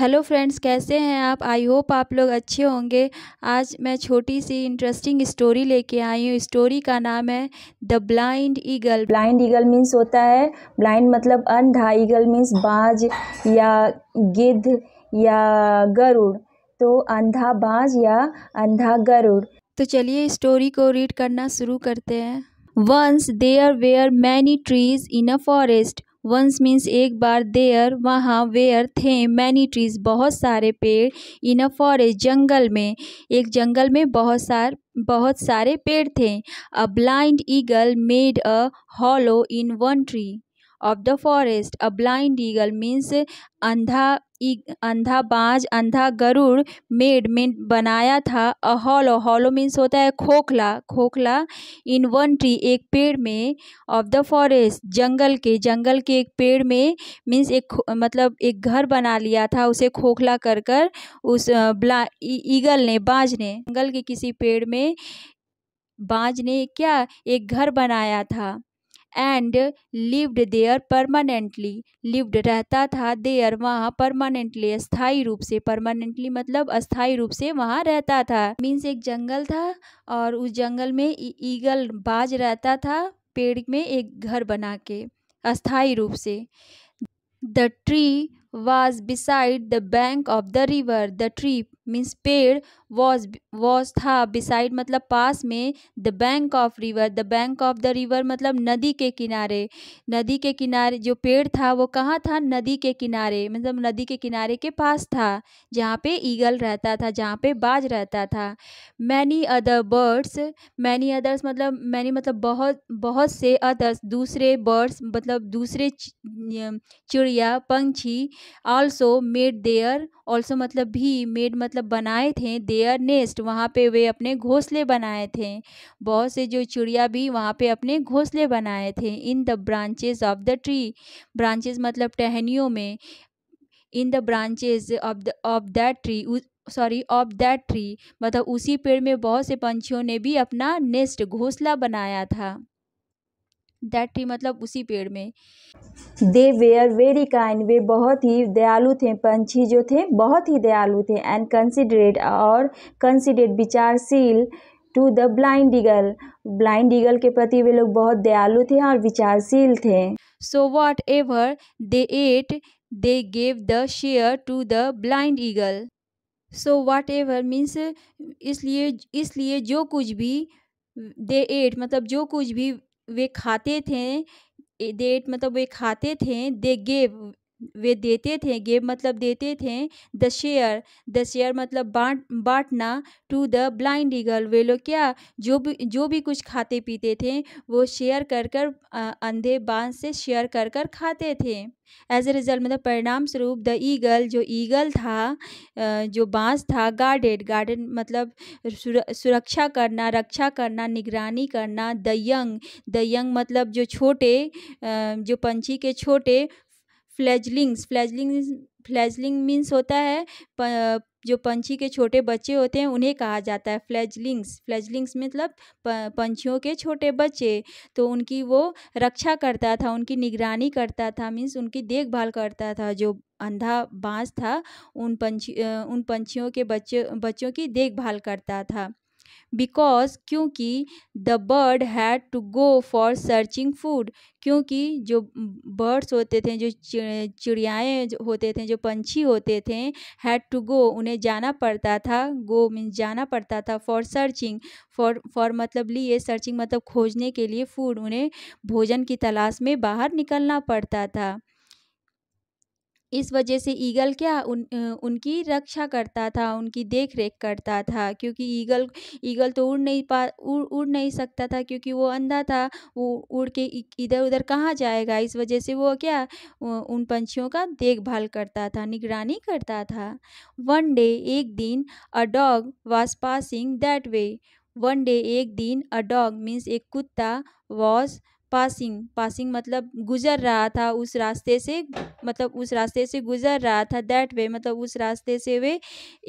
Hello friends कैसे हैं आप आई होप आप लोग अच्छे होंगे आज मैं छोटी सी इंटरेस्टिंग स्टोरी लेके आई हूँ स्टोरी का नाम है the blind eagle blind eagle means होता है ब्लाइंड मतलब अंधा ईगल मींस बाज या गिद्ध या गरुड़ तो अंधा बाज या अंधा गरुड़ तो चलिए स्टोरी को रीड करना शुरू करते हैं once there were many trees in a forest once means एक बार देयर वहाँ वेयर थे मैनी ट्रीज बहुत सारे पेड़ इन अ फॉरेस्ट जंगल में एक जंगल में बहुत सार बहुत सारे पेड़ थे a blind eagle made a hollow in one tree of the forest a blind eagle means अंधा अंधा बाज अंधा गरुड़ मेड में बनाया था अ हॉलो हॉलो मीन्स होता है खोखला खोखला इन वन ट्री एक पेड़ में ऑफ द फॉरेस्ट जंगल के जंगल के एक पेड़ में मीन्स एक मतलब एक घर बना लिया था उसे खोखला कर कर उस ब्ला ईगल ने बाज ने जंगल के किसी पेड़ में बाज ने क्या एक घर बनाया था and lived there permanently lived रहता था देयर वहाँ परमानेंटली अस्थाई रूप से परमानेंटली मतलब अस्थायी रूप से वहाँ रहता था मीन्स एक जंगल था और उस जंगल में ईगल बाज रहता था पेड़ में एक घर बना के अस्थायी रूप से the tree was beside the bank of the river the tree means पेड़ वॉज वॉज था बिसाइड मतलब पास में the bank of river the bank of the river मतलब नदी के किनारे नदी के किनारे जो पेड़ था वो कहाँ था नदी के किनारे मतलब नदी के किनारे के पास था जहाँ पे ईगल रहता था जहाँ पे बाज रहता था many other birds many others मतलब मैनी मतलब बहुत बहुत से अदर्स दूसरे बर्ड्स मतलब दूसरे चिड़िया पंछी ऑल्सो मेड देयर ऑल्सो मतलब भी मेड मतलब बनाए थे दे देयर नेस्ट वहाँ पे वे अपने घोंसले बनाए थे बहुत से जो चिड़िया भी वहाँ पे अपने घोंसले बनाए थे in the branches of the tree branches मतलब टहनियों में in the branches of the of that tree sorry of that tree मतलब उसी पेड़ में बहुत से पंछियों ने भी अपना नेस्ट घोंसला बनाया था दैट ट्री मतलब उसी पेड़ में दे वेयर वेरी काइंड वे बहुत ही दयालु थे पंछी जो थे बहुत ही दयालु थे एंड कंसिडरेट और कंसिडरेट विचारशील to the blind eagle blind eagle के प्रति वे लोग बहुत दयालु थे और विचारशील थे so whatever they ate they gave the share to the blind eagle so whatever means इसलिए इसलिए जो कुछ भी दे एट मतलब जो कुछ भी वे खाते थे डेट मतलब वे खाते थे दे गेव वे देते थे गेव मतलब देते थे द शेयर द शेयर मतलब बांट बांटना टू द ब्लाइंड ईगल वे लोग क्या जो भी जो भी कुछ खाते पीते थे वो शेयर कर कर अंधे बांध से शेयर कर कर खाते थे एज ए रिजल्ट मतलब परिणाम स्वरूप द ईगल जो ईगल था जो बांस था गार्डेड गार्डन मतलब सुरक्षा करना रक्षा करना निगरानी करना द यंग द यंग मतलब जो छोटे जो पंछी के छोटे फ्लैजलिंग्स फ्लैजलिंग फ्लैजलिंग मीन्स होता है प, जो पंछी के छोटे बच्चे होते हैं उन्हें कहा जाता है फ्लैजलिंग्स फ्लैजलिंग्स मतलब पंछियों के छोटे बच्चे तो उनकी वो रक्षा करता था उनकी निगरानी करता था मीन्स उनकी देखभाल करता था जो अंधा बांस था उन पंछी उन पंछियों के बच्चे बच्चों की देखभाल करता था बिकॉज क्योंकि the bird had to go for searching food क्योंकि जो बर्ड्स होते थे जो चिड़ियाएँ होते थे जो पंछी होते थे हैड टू गो उन्हें जाना पड़ता था गो मीन्स जाना पड़ता था फॉर सर्चिंग फॉर फॉर मतलब लिए सर्चिंग मतलब खोजने के लिए फूड उन्हें भोजन की तलाश में बाहर निकलना पड़ता था इस वजह से ईगल क्या उन उनकी रक्षा करता था उनकी देख रेख करता था क्योंकि ईगल ईगल तो उड़ नहीं पा उड़ उड़ नहीं सकता था क्योंकि वो अंधा था वो उड़ के इधर उधर कहाँ जाएगा इस वजह से वो क्या उन पंछियों का देखभाल करता था निगरानी करता था वन डे एक दिन a dog was passing that way one day एक दिन अ डॉग मीन्स एक कुत्ता वॉज पासिंग पासिंग मतलब गुजर रहा था उस रास्ते से मतलब उस रास्ते से गुजर रहा था दैट वे मतलब उस रास्ते से वे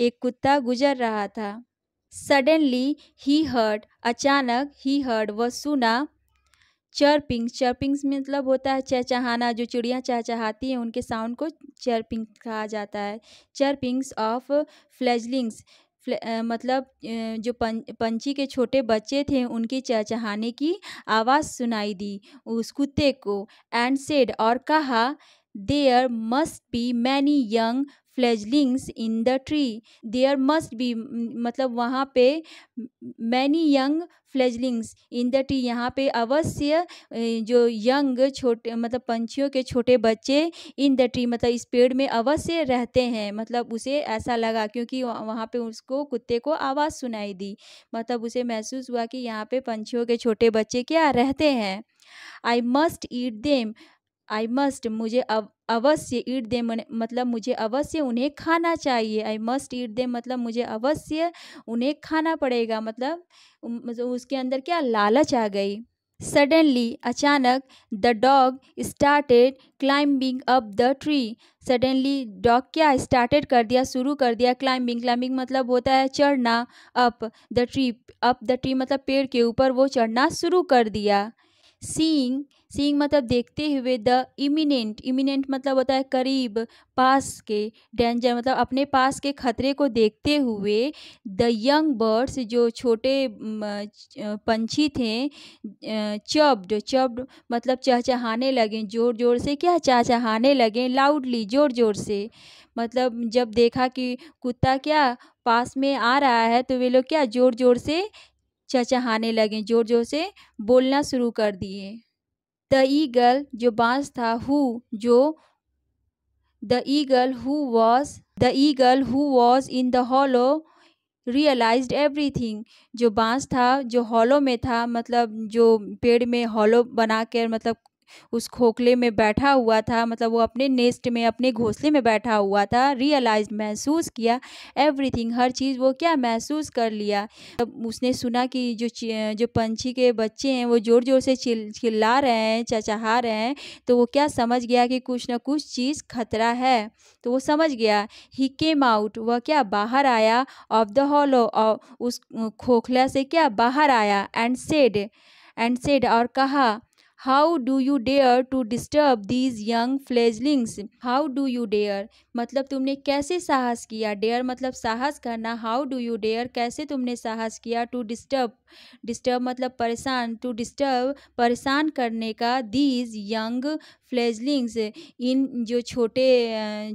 एक कुत्ता गुजर रहा था सडनली ही हर्ड अचानक ही हर्ड व सुना चर्पिंग चर्पिंग मतलब होता है चहचहाना जो चिड़ियाँ चहचहाती हैं उनके साउंड को चर्पिंग कहा जाता है चर्पिंग्स ऑफ फ्लैजलिंग्स मतलब जो पंछी के छोटे बच्चे थे उनकी चहचहाने की आवाज़ सुनाई दी उस कुत्ते को एंड सेड और कहा there must be many young fledglings in the tree there must be मतलब वहाँ पे many young fledglings in the tree यहाँ पे अवश्य जो यंग छोटे मतलब पंछियों के छोटे बच्चे इन द ट्री मतलब इस पेड़ में अवश्य रहते हैं मतलब उसे ऐसा लगा क्योंकि वहाँ पे उसको कुत्ते को आवाज़ सुनाई दी मतलब उसे महसूस हुआ कि यहाँ पे पंछियों के छोटे बच्चे क्या रहते हैं I must eat them I must मुझे अव अवश्य ईट दे मतलब मुझे अवश्य उन्हें खाना चाहिए आई मस्ट ईट दे मतलब मुझे अवश्य उन्हें खाना पड़ेगा मतलब, मतलब उसके अंदर क्या लालच आ गई सडनली अचानक the dog started climbing up the tree suddenly dog क्या स्टार्टेड कर दिया शुरू कर दिया क्लाइंबिंग क्लाइंबिंग मतलब होता है चढ़ना up the tree up the tree मतलब पेड़ के ऊपर वो चढ़ना शुरू कर दिया सीइंग सीइंग मतलब देखते हुए द इमिनेंट इमिनेंट मतलब होता है करीब पास के डेंजर मतलब अपने पास के खतरे को देखते हुए द यंग बर्ड्स जो छोटे पंछी थे चब्ड चब्ड मतलब चहचहाने लगे ज़ोर ज़ोर से क्या चहचहाने लगे लाउडली ज़ोर ज़ोर से मतलब जब देखा कि कुत्ता क्या पास में आ रहा है तो वे लोग क्या ज़ोर ज़ोर से चहचहाने लगे ज़ोर ज़ोर से बोलना शुरू कर दिए द ईगल जो बांस था हु जो the eagle who was the eagle who was in the hollow every everything जो बांस था जो हॉलो में था मतलब जो पेड़ में हॉलो बना कर मतलब उस खोखले में बैठा हुआ था मतलब वो अपने नेस्ट में अपने घोंसले में बैठा हुआ था रियलाइज महसूस किया एवरीथिंग हर चीज़ वो क्या महसूस कर लिया तब उसने सुना कि जो जो पंछी के बच्चे हैं वो ज़ोर ज़ोर से चिल चिल्ला रहे हैं चचहा रहे हैं तो वो क्या समझ गया कि कुछ ना कुछ चीज़ खतरा है तो वो समझ गया ही केम आउट वह क्या बाहर आया ऑफ द हॉलो और उस खोखला से क्या बाहर आया एंड सेड एंड सेड और कहा How do you dare to disturb these young fledglings? How do you dare? मतलब तुमने कैसे साहस किया डेयर मतलब साहस करना हाउ डू यू डेयर कैसे तुमने साहस किया टू डिस्टर्ब डिस्टर्ब मतलब परेशान टू डिस्टर्ब परेशान करने का दीज यंग फ्लेजलिंग्स इन जो छोटे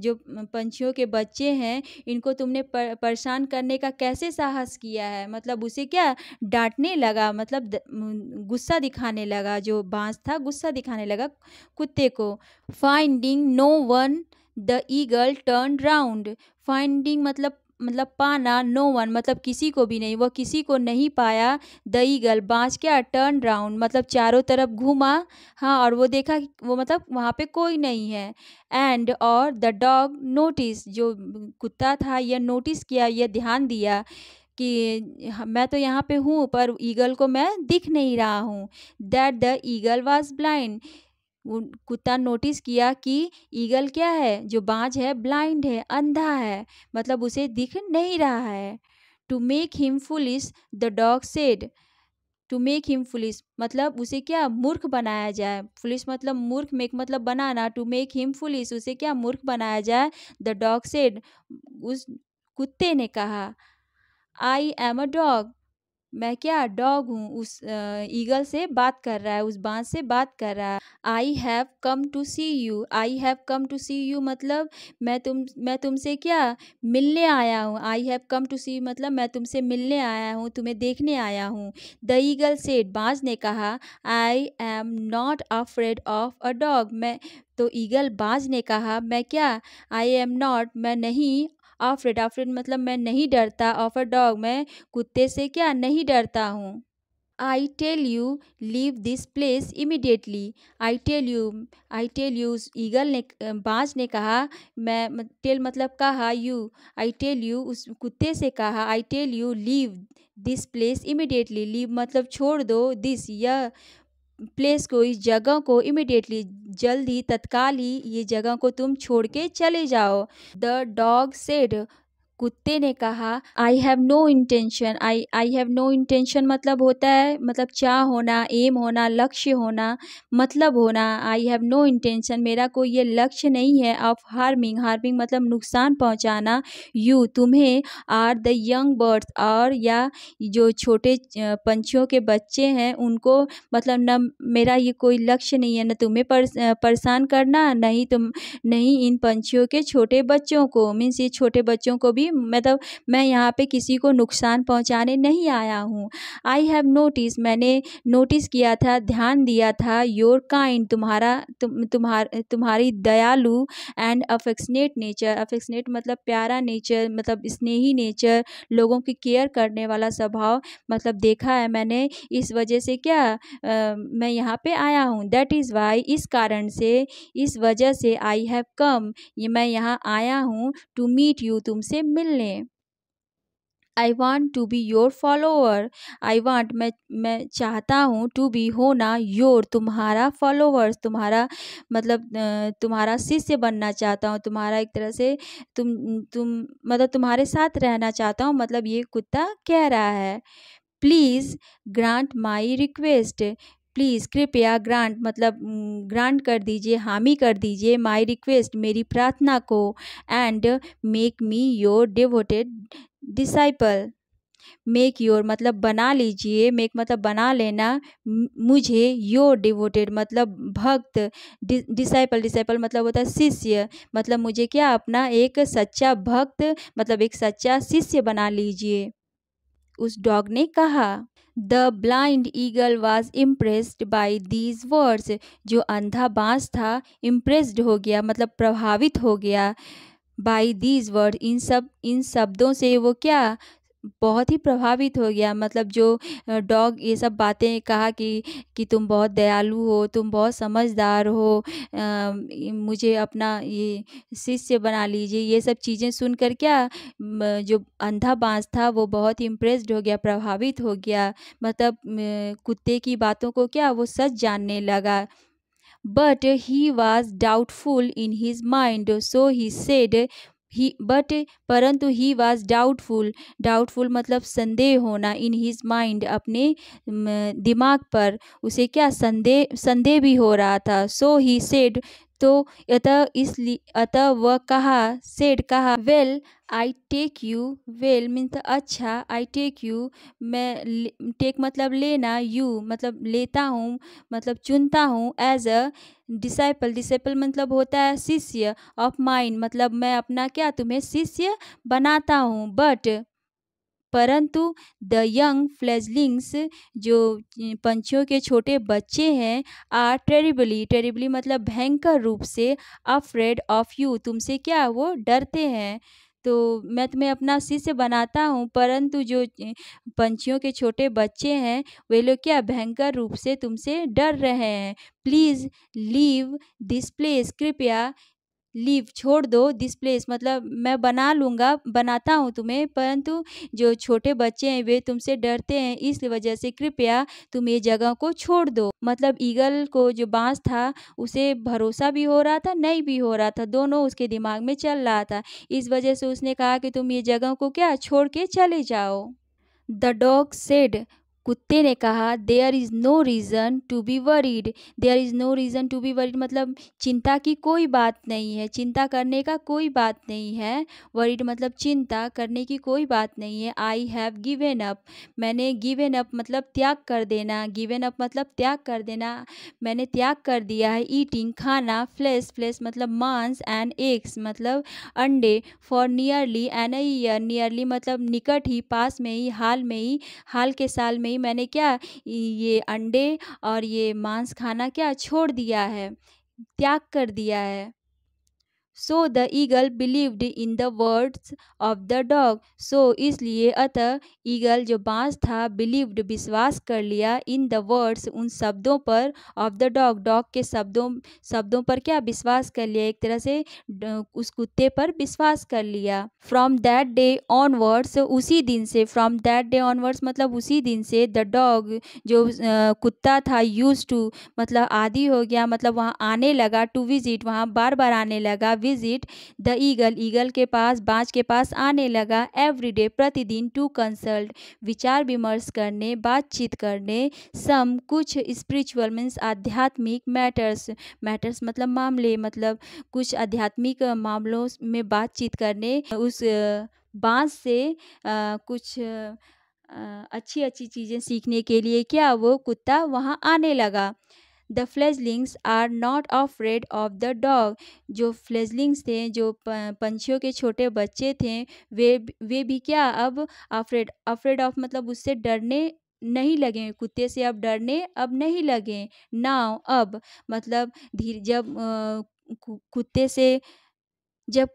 जो पंछियों के बच्चे हैं इनको तुमने परेशान करने का कैसे साहस किया है मतलब उसे क्या डांटने लगा मतलब गुस्सा दिखाने लगा जो बांस था गुस्सा दिखाने लगा कुत्ते को finding no one the eagle turn round finding मतलब मतलब पाना नो वन मतलब किसी को भी नहीं वह किसी को नहीं पाया द ईगल बाँच क्या टर्न राउंड मतलब चारों तरफ घूमा हाँ और वो देखा वो मतलब वहाँ पे कोई नहीं है एंड और द डॉग नोटिस जो कुत्ता था यह नोटिस किया यह ध्यान दिया कि मैं तो यहाँ पे हूँ पर ईगल को मैं दिख नहीं रहा हूँ that the eagle was blind कुत्ता नोटिस किया कि ईगल क्या है जो बाज है ब्लाइंड है अंधा है मतलब उसे दिख नहीं रहा है to make him foolish the dog said to make him foolish मतलब उसे क्या मूर्ख बनाया जाए फुलिस मतलब मूर्ख मेक मतलब बनाना टू मेक हिम फुलिस उसे क्या मूर्ख बनाया जाए द डॉग सेड उस कुत्ते ने कहा आई एम अ डॉग मैं क्या डॉग हूँ उस ईगल से बात कर रहा है उस बाँस से बात कर रहा है I have come to see you I have come to see you मतलब मैं तुम मैं तुमसे क्या मिलने आया हूँ आई हैव कम टू सी मतलब मैं तुमसे मिलने आया हूँ तुम्हें देखने आया हूँ द ईगल सेट बाज ने कहा I am not afraid of a dog मैं तो ईगल बाज ने कहा मैं क्या आई एम नॉट मैं नहीं अफ्रेड अफ्रेड मतलब मैं नहीं डरता ऑफ अ डॉग मैं कुत्ते से क्या नहीं डरता हूँ I tell you leave this place immediately I tell you I tell you eagle ने बाज ने कहा मैं टेल मतलब कहा यू आई टेल यू उस कुत्ते से कहा I tell you leave this place immediately leave मतलब छोड़ दो दिस यह प्लेस को इस जगह को इमिडिएटली जल्द ही तत्काल ही ये जगह को तुम छोड़ के चले जाओ द डॉग सेड कुत्ते ने कहा I have no intention I I have no intention मतलब होता है मतलब चाह होना एम होना लक्ष्य होना मतलब होना आई हैव नो इंटेंशन मेरा कोई ये लक्ष्य नहीं है ऑफ हार्मिंग हार्मिंग मतलब नुकसान पहुंचाना यू तुम्हें आर द यंग बर्ड्स और या जो छोटे पंछियों के बच्चे हैं उनको मतलब न मेरा ये कोई लक्ष्य नहीं है न तुम्हें परेशान करना नहीं तुम नहीं इन पंछियों के छोटे बच्चों को मीन्स ये छोटे बच्चों को भी भी मतलब मैं यहाँ पे किसी को नुकसान पहुँचाने नहीं आया हूँ आई हैव नोटिस मैंने नोटिस किया था ध्यान दिया था योर काइंड तुम्हारा तुम तुम्हार तुम्हारी दयालु एंड अफेक्सनेट नेचर अफेक्सनेट मतलब प्यारा नेचर मतलब स्नेही नेचर लोगों की केयर करने वाला स्वभाव मतलब देखा है मैंने इस वजह से क्या uh, मैं यहाँ पे आया हूँ दैट इज़ वाई इस कारण से इस वजह से आई हैव कम ये मैं यहाँ आया हूँ टू मीट यू तुमसे मिलने I want to be your follower I want मैं मैं चाहता हूँ टू बी होना योर तुम्हारा फॉलोअर्स तुम्हारा मतलब तुम्हारा शिष्य बनना चाहता हूँ तुम्हारा एक तरह से तुम तुम मतलब तुम्हारे साथ रहना चाहता हूँ मतलब ये कुत्ता कह रहा है please grant my request please कृपया ग्रांट मतलब ग्रांट कर दीजिए हामी कर दीजिए माय रिक्वेस्ट मेरी प्रार्थना को and make me your devoted disciple make your मतलब बना लीजिए मेक मतलब बना लेना मुझे योर डिवोटेड मतलब भक्त डिसाइपल डिसाइपल मतलब होता है शिष्य मतलब मुझे क्या अपना एक सच्चा भक्त मतलब एक सच्चा शिष्य बना लीजिए उस डॉग ने कहा the blind eagle was impressed by these words जो अंधा बाँस था इम्प्रेस्ड हो गया मतलब प्रभावित हो गया बाई दीज वर्ड इन सब इन शब्दों से वो क्या बहुत ही प्रभावित हो गया मतलब जो डॉग ये सब बातें कहा कि कि तुम बहुत दयालु हो तुम बहुत समझदार हो आ, मुझे अपना ये शिष्य बना लीजिए ये सब चीज़ें सुनकर क्या जो अंधा बांस था वो बहुत इम्प्रेस्ड हो गया प्रभावित हो गया मतलब कुत्ते की बातों को क्या वो सच जानने लगा but he was doubtful in his mind so he said he but परंतु ही वॉज डाउटफुल डाउटफुल मतलब संदेह होना इन हीज माइंड अपने दिमाग पर उसे क्या संदेह संदेह भी हो रहा था सो ही सेड तो अतः इसलिए अतः वह कहा सेड कहा well I take you well means अच्छा आई टेक यू मैं टेक मतलब लेना यू मतलब लेता हूँ मतलब चुनता हूँ एज अ डिसाइपल डिसाइपल मतलब होता है शिष्य ऑफ माइंड मतलब मैं अपना क्या तुम्हें शिष्य बनाता हूँ बट परंतु द यंग फ्लेजलिंग्स जो पंछियों के छोटे बच्चे हैं आर टेरिबली टेरिबली मतलब भयंकर रूप से अफ्रेड ऑफ यू तुमसे क्या वो डरते हैं तो मैं तुम्हें अपना शिष्य बनाता हूँ परंतु जो पंछियों के छोटे बच्चे हैं वे लोग क्या भयंकर रूप से तुमसे डर रहे हैं प्लीज़ लीव दिस प्लेस कृपया लीव छोड़ दो दिस प्लेस मतलब मैं बना लूँगा बनाता हूँ तुम्हें परंतु जो छोटे बच्चे हैं वे तुमसे डरते हैं इस वजह से कृपया तुम ये जगह को छोड़ दो मतलब ईगल को जो बाँस था उसे भरोसा भी हो रहा था नहीं भी हो रहा था दोनों उसके दिमाग में चल रहा था इस वजह से उसने कहा कि तुम ये जगह को क्या छोड़ के चले जाओ द डॉग सेड कुत्ते ने कहा there is no reason to be worried there is no reason to be worried मतलब चिंता की कोई बात नहीं है चिंता करने का कोई बात नहीं है वरीड मतलब चिंता करने की कोई बात नहीं है आई हैव गिवेन अप मैंने गिवेन अप मतलब त्याग कर देना गिवेन अप मतलब त्याग कर देना मैंने त्याग कर दिया है ईटिंग खाना फ्लेस फ्लेस मतलब मांस एंड एग्स मतलब अंडे for nearly an year nearly मतलब निकट ही पास में ही हाल में ही हाल के साल में नहीं मैंने क्या ये अंडे और ये मांस खाना क्या छोड़ दिया है त्याग कर दिया है so the eagle believed in the words of the dog so इसलिए अतः ईगल जो बांस था बिलीव्ड विश्वास कर लिया इन द वर्ड्स उन शब्दों पर ऑफ द डॉग डॉग के शब्दों शब्दों पर क्या विश्वास कर लिया एक तरह से उस कुत्ते पर विश्वास कर लिया फ्रॉम दैट डे ऑनवर्ड्स उसी दिन से फ्रॉम दैट डे ऑनवर्ड्स मतलब उसी दिन से द डॉग जो कुत्ता था यूज टू मतलब आदि हो गया मतलब वहाँ आने लगा टू विजिट वहाँ बार बार आने लगा विजिट द ईगल ईगल के पास बाँच के पास आने लगा एवरीडे प्रतिदिन टू कंसल्ट विचार विमर्श करने बातचीत करने सम कुछ स्पिरिचुअल मीन्स आध्यात्मिक मैटर्स मैटर्स मतलब मामले मतलब कुछ आध्यात्मिक मामलों में बातचीत करने उस बाँस से आ, कुछ आ, अच्छी अच्छी चीज़ें सीखने के लिए क्या वो कुत्ता वहाँ आने लगा the fledglings are not afraid of the dog जो फ्लैजलिंग्स थे जो पंछियों के छोटे बच्चे थे वे वे भी क्या अब अफ्रेड अफ्रेड ऑफ मतलब उससे डरने नहीं लगे कुत्ते से अब डरने अब नहीं लगे नाव अब मतलब धीरे जब कुत्ते से जब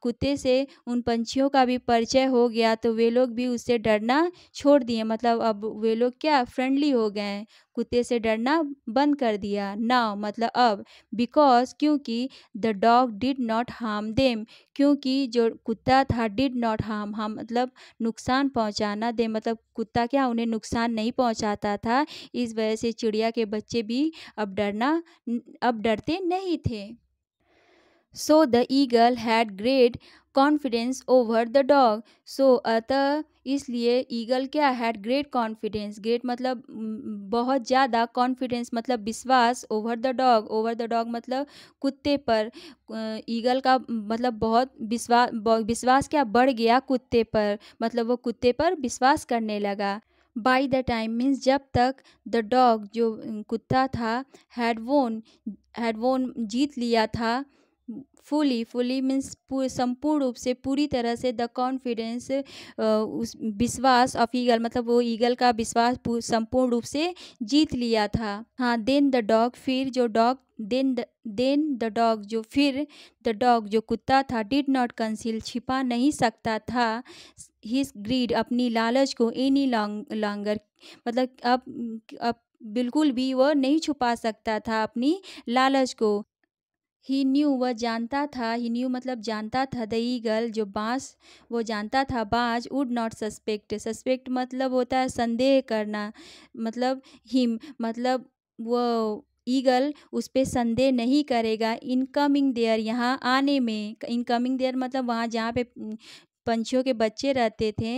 कुत्ते से उन पंछियों का भी परिचय हो गया तो वे लोग भी उससे डरना छोड़ दिए मतलब अब वे लोग क्या फ्रेंडली हो गए हैं कुत्ते से डरना बंद कर दिया नाउ मतलब अब बिकॉज क्योंकि the dog did not harm them क्योंकि जो कुत्ता था डिड नॉट हार्म हार्म मतलब नुकसान पहुंचाना दे मतलब कुत्ता क्या उन्हें नुकसान नहीं पहुंचाता था इस वजह से चिड़िया के बच्चे भी अब डरना अब डरते नहीं थे So the eagle had great confidence over the dog so अतः इसलिए ईगल क्या हैड ग्रेट कॉन्फिडेंस ग्रेट मतलब बहुत ज़्यादा कॉन्फिडेंस मतलब विश्वास over the dog over the dog मतलब कुत्ते पर ईगल का मतलब बहुत विश्वास विश्वास क्या बढ़ गया कुत्ते पर मतलब वो कुत्ते पर विश्वास करने लगा बाई द टाइम मीन्स जब तक द डॉग जो कुत्ता था had won had won जीत लिया था फुली फुली मीन्स संपूर्ण रूप से पूरी तरह से द कॉन्फिडेंस उस विश्वास ऑफ ईगल मतलब वो ईगल का विश्वास संपूर्ण रूप से जीत लिया था हाँ देन द डॉग फिर जो dog then then the dog जो फिर द डॉग जो कुत्ता था डिड नॉट कंसील छिपा नहीं सकता था हिज ग्रीड अपनी लालच को एनी लॉन्ग लॉन्गर मतलब अब अब बिल्कुल भी वह नहीं छुपा सकता था अपनी लालच को ही न्यू वह जानता था ही न्यू मतलब जानता था द ईगल जो बाँस वो जानता था बाज वुड नॉट सस्पेक्ट सस्पेक्ट मतलब होता है संदेह करना मतलब हिम मतलब वो ईगल उस पर संदेह नहीं करेगा इनकमिंग देयर यहाँ आने में इनकमिंग देयर मतलब वहाँ जहाँ पे पंछियों के बच्चे रहते थे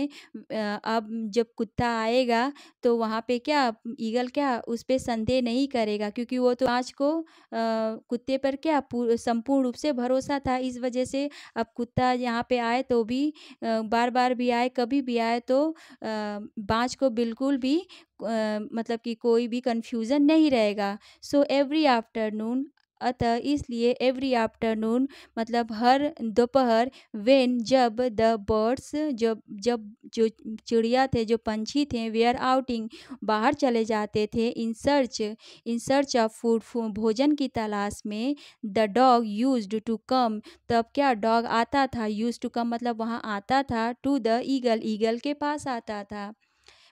अब जब कुत्ता आएगा तो वहाँ पे क्या ईगल क्या उस पर संदेह नहीं करेगा क्योंकि वो तो आँच को कुत्ते पर क्या संपूर्ण रूप से भरोसा था इस वजह से अब कुत्ता यहाँ पे आए तो भी बार बार भी आए कभी भी आए तो बाँच को बिल्कुल भी मतलब कि कोई भी कन्फ्यूज़न नहीं रहेगा सो एवरी आफ्टरनून अतः इसलिए एवरी आफ्टरनून मतलब हर दोपहर वेन जब द बर्ड्स जब जब जो चिड़िया थे जो पंछी थे वेयर आउटिंग बाहर चले जाते थे in search in search of food भोजन की तलाश में the dog used to come तब क्या डॉग आता था यूज टू कम मतलब वहाँ आता था टू द ईगल ईगल के पास आता था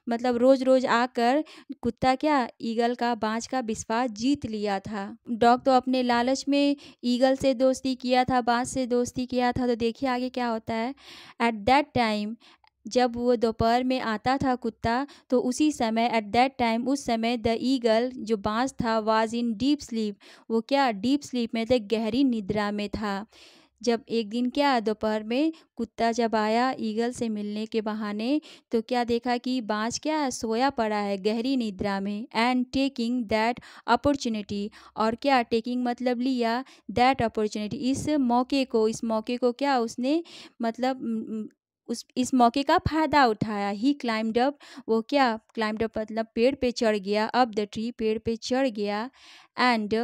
मतलब रोज रोज आकर कुत्ता क्या ईगल का बाँच का विश्वास जीत लिया था डॉग तो अपने लालच में ईगल से दोस्ती किया था बाँस से दोस्ती किया था तो देखिए आगे क्या होता है एट दैट टाइम जब वो दोपहर में आता था कुत्ता तो उसी समय एट दैट टाइम उस समय द ईगल जो बाँस था वाज इन डीप स्लीप वो क्या डीप स्लीप में थे गहरी निद्रा में था जब एक दिन क्या दोपहर में कुत्ता जब आया ईगल से मिलने के बहाने तो क्या देखा कि बाज क्या सोया पड़ा है गहरी निद्रा में एंड टेकिंग दैट अपॉर्चुनिटी और क्या टेकिंग मतलब लिया दैट अपॉर्चुनिटी इस मौके को इस मौके को क्या उसने मतलब उस इस मौके का फ़ायदा उठाया ही क्लाइम्ड अप वो क्या क्लाइम्ड अप मतलब पेड़ पे चढ़ गया अप द ट्री पेड़ पे चढ़ गया एंड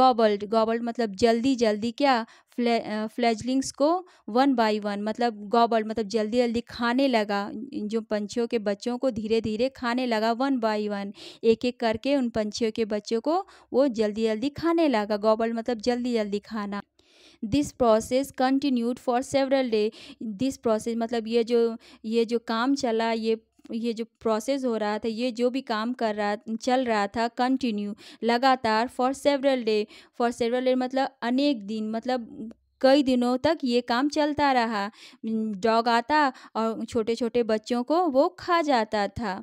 गॉबल्ड गॉबल्ड मतलब जल्दी जल्दी क्या फ्लैजलिंग्स को वन बाय वन मतलब गॉबल्ड मतलब जल्दी जल्दी खाने लगा जो पंछियों के बच्चों को धीरे धीरे खाने लगा वन बाय वन एक एक करके उन पंछियों के बच्चों को वो जल्दी जल्दी खाने लगा गॉबल्ड मतलब जल्दी जल्दी खाना this process continued for several day this process मतलब ये जो ये जो काम चला ये ये जो प्रोसेस हो रहा था ये जो भी काम कर रहा चल रहा था कंटिन्यू लगातार for several day for several day मतलब अनेक दिन मतलब कई दिनों तक ये काम चलता रहा डॉग आता और छोटे छोटे बच्चों को वो खा जाता था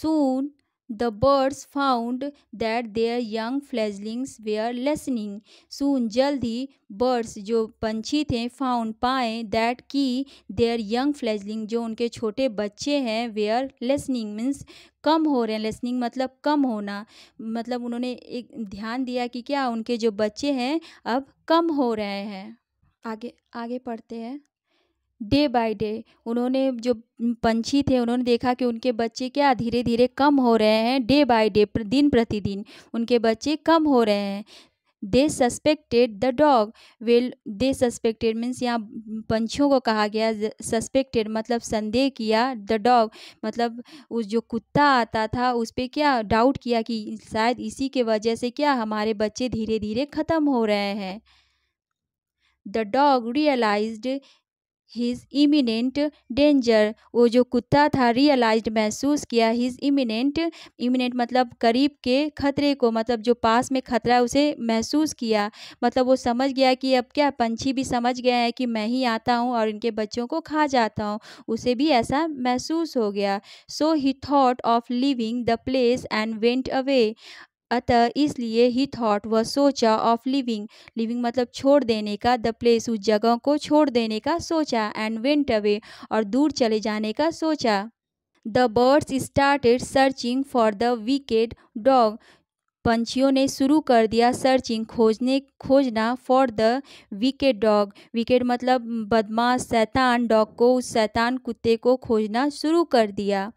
soon the birds found that their young fledglings they are lessening soon जल्द ही बर्ड्स जो पंछी थे फाउंड पाए दैट की देयर यंग फ्लैजलिंग जो उनके छोटे बच्चे हैं वे आर लेसनिंग मीन्स कम हो रहे हैं लेसनिंग मतलब कम होना मतलब उन्होंने एक ध्यान दिया कि क्या उनके जो बच्चे हैं अब कम हो रहे हैं आगे आगे पढ़ते हैं डे बाय डे उन्होंने जो पंछी थे उन्होंने देखा कि उनके बच्चे क्या धीरे धीरे कम हो रहे हैं डे बाय डे दिन प्रतिदिन उनके बच्चे कम हो रहे हैं they suspected the dog well they suspected means यहाँ पंछियों को कहा गया सस्पेक्टेड मतलब संदेह किया द डॉग मतलब उस जो कुत्ता आता था उस पर क्या डाउट किया कि शायद इसी के वजह से क्या हमारे बच्चे धीरे धीरे ख़त्म हो रहे हैं the dog realized his imminent danger वो जो कुत्ता था रियलाइज महसूस किया हिज इमिनेंट इमिनेंट मतलब करीब के खतरे को मतलब जो पास में खतरा है उसे महसूस किया मतलब वो समझ गया कि अब क्या पंछी भी समझ गया है कि मैं ही आता हूँ और इनके बच्चों को खा जाता हूँ उसे भी ऐसा महसूस हो गया so he thought of leaving the place and went away अतः इसलिए ही थॉट व सोचा ऑफ लिविंग लिविंग मतलब छोड़ देने का द प्लेस उस जगह को छोड़ देने का सोचा एंड वेंट अवे और दूर चले जाने का सोचा the birds started searching for the wicked dog पंछियों ने शुरू कर दिया सर्चिंग खोजने खोजना for the wicked dog wicked मतलब बदमाश शैतान डॉग को उस शैतान कुत्ते को खोजना शुरू कर दिया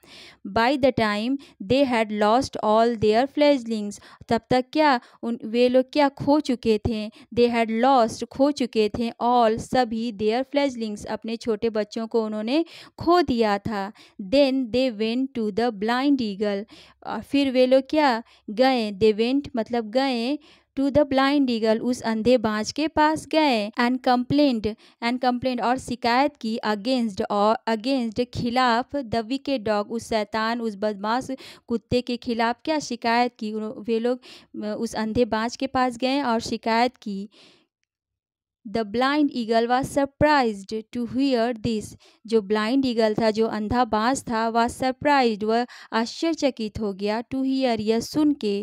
by the time they had lost all their fledglings तब तक क्या उन वे लोग क्या खो चुके थे दे हैड लॉस्ट खो चुके थे ऑल सभी देयर फ्लैजलिंग्स अपने छोटे बच्चों को उन्होंने खो दिया था then they went to the blind eagle फिर वे लोग क्या गए दे वेंट मतलब गए टू द ब्लाइंड ईगल उस अंधे बाज के पास गए एंड कंप्लेंट एंड कंप्लेंट और शिकायत की अगेंस्ट और अगेंस्ट खिलाफ द विकेट डॉग उस शैतान उस बदमाश कुत्ते के खिलाफ क्या शिकायत की वे लोग उस अंधे बाज के पास गए और शिकायत की the blind eagle was surprise to hear this जो ब्लाइंड ईगल था जो अंधा बाज था वह सरप्राइज वह आश्चर्यचकित हो गया टू हियर यह सुन के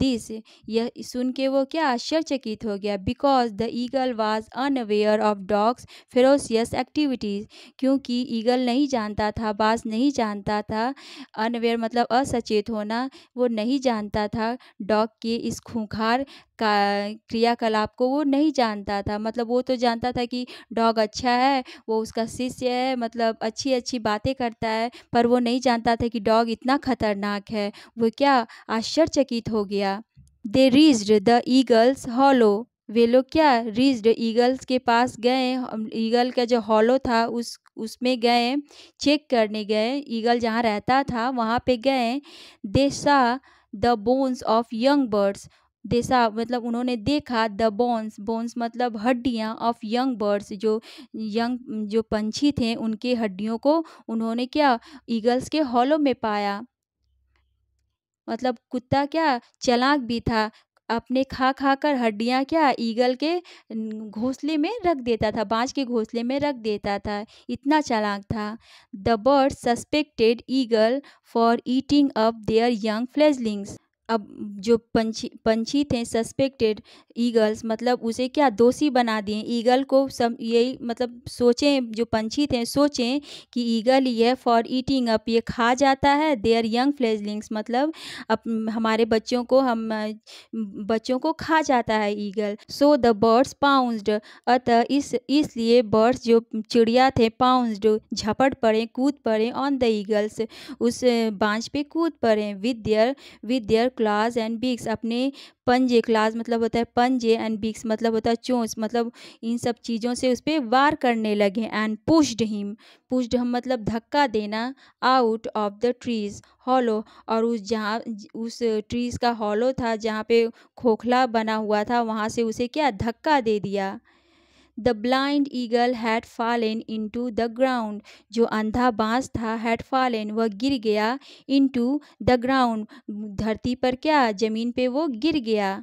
दिस यह सुन के वो क्या आश्चर्यचकित हो गया because the eagle was unaware of dogs ferocious activities क्योंकि ईगल नहीं जानता था बाज नहीं जानता था अनअवेयर मतलब असचेत होना वो नहीं जानता था डॉग के इस खूंखार का क्रियाकलाप को वो नहीं जानता था मतलब वो तो जानता था कि डॉग अच्छा है वो उसका शिष्य है मतलब अच्छी अच्छी बातें करता है पर वो नहीं जानता था कि डॉग इतना खतरनाक है वो क्या आश्चर्यचकित हो गया they reached the eagle's hollow वे लोग क्या रिज्ड ईगल्स के पास गए ईगल का जो हॉलो था उस उसमें गए चेक करने गए ईगल जहाँ रहता था वहाँ पे गए they saw the bones of young birds देशा मतलब उन्होंने देखा द बोन्स बोन्स मतलब हड्डियाँ ऑफ यंग बर्ड्स जो यंग जो पंछी थे उनके हड्डियों को उन्होंने क्या ईगल्स के हॉलों में पाया मतलब कुत्ता क्या चलाक भी था अपने खा खा कर हड्डियाँ क्या ईगल के घोंसले में रख देता था बाँच के घोंसले में रख देता था इतना चालाक था the bird suspected eagle for eating up their young fledglings अब जो पंछी पंछी थे सस्पेक्टेड ईगल्स मतलब उसे क्या दोषी बना दिए ईगल को सब यही मतलब सोचें जो पंछी थे सोचें कि ईगल ये फॉर ईटिंग अप ये खा जाता है देयर यंग फ्लेजलिंग्स मतलब अप हमारे बच्चों को हम बच्चों को खा जाता है eagle so the birds pounced अतः इस इसलिए बर्ड्स जो चिड़िया थे पाउंस्ड झपट पड़े कूद पड़े ऑन द ईगल्स उस बाँझ पे कूद पड़े with their with their claws and beaks अपने पंजे क्लास मतलब होता है पंजे एंड बिक्स मतलब होता है चोंच मतलब इन सब चीज़ों से उस पर वार करने लगे एंड पुश्ड हिम पुश्ड हम मतलब धक्का देना out of the tree's hollow और उस जहाँ उस ट्रीज़ का हॉलो था जहाँ पे खोखला बना हुआ था वहाँ से उसे क्या धक्का दे दिया the blind eagle had fallen to the ground जो अंधा बाँस था हैड फॉलन वह गिर गया टू द ग्राउंड धरती पर क्या ज़मीन पे वो गिर गया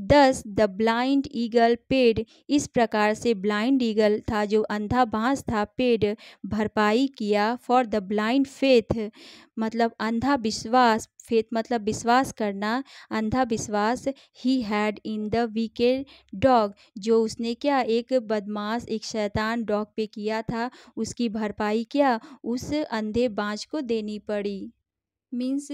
दस द ब्लाइंड ईगल पेड इस प्रकार से ब्लाइंड ईगल था जो अंधा बांस था पेड भरपाई किया फॉर द ब्लाइंड फेथ मतलब अंधा विश्वास फेथ मतलब विश्वास करना अंधा विश्वास he had in the wicked dog जो उसने क्या एक बदमाश एक शैतान डॉग पे किया था उसकी भरपाई क्या उस अंधे बाँच को देनी पड़ी मीन्स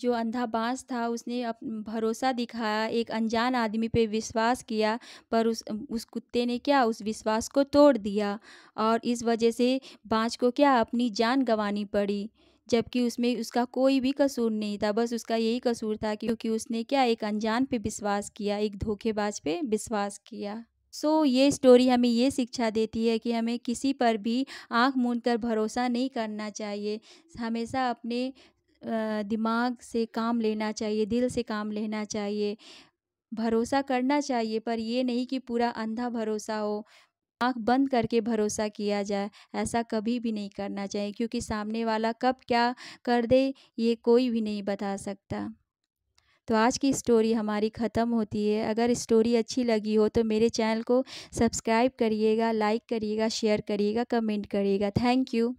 जो अंधा बाँस था उसने अप भरोसा दिखाया एक अनजान आदमी पे विश्वास किया पर उस उस कुत्ते ने क्या उस विश्वास को तोड़ दिया और इस वजह से बाँच को क्या अपनी जान गंवानी पड़ी जबकि उसमें उसका कोई भी कसूर नहीं था बस उसका यही कसूर था क्योंकि उसने क्या एक अनजान पे विश्वास किया एक धोखेबाज पे विश्वास किया सो so, ये स्टोरी हमें ये शिक्षा देती है कि हमें किसी पर भी आंख मूंद कर भरोसा नहीं करना चाहिए हमेशा अपने दिमाग से काम लेना चाहिए दिल से काम लेना चाहिए भरोसा करना चाहिए पर ये नहीं कि पूरा अंधा भरोसा हो आंख बंद करके भरोसा किया जाए ऐसा कभी भी नहीं करना चाहिए क्योंकि सामने वाला कब क्या कर दे ये कोई भी नहीं बता सकता तो आज की स्टोरी हमारी ख़त्म होती है अगर स्टोरी अच्छी लगी हो तो मेरे चैनल को सब्सक्राइब करिएगा लाइक करिएगा शेयर करिएगा कमेंट करिएगा थैंक यू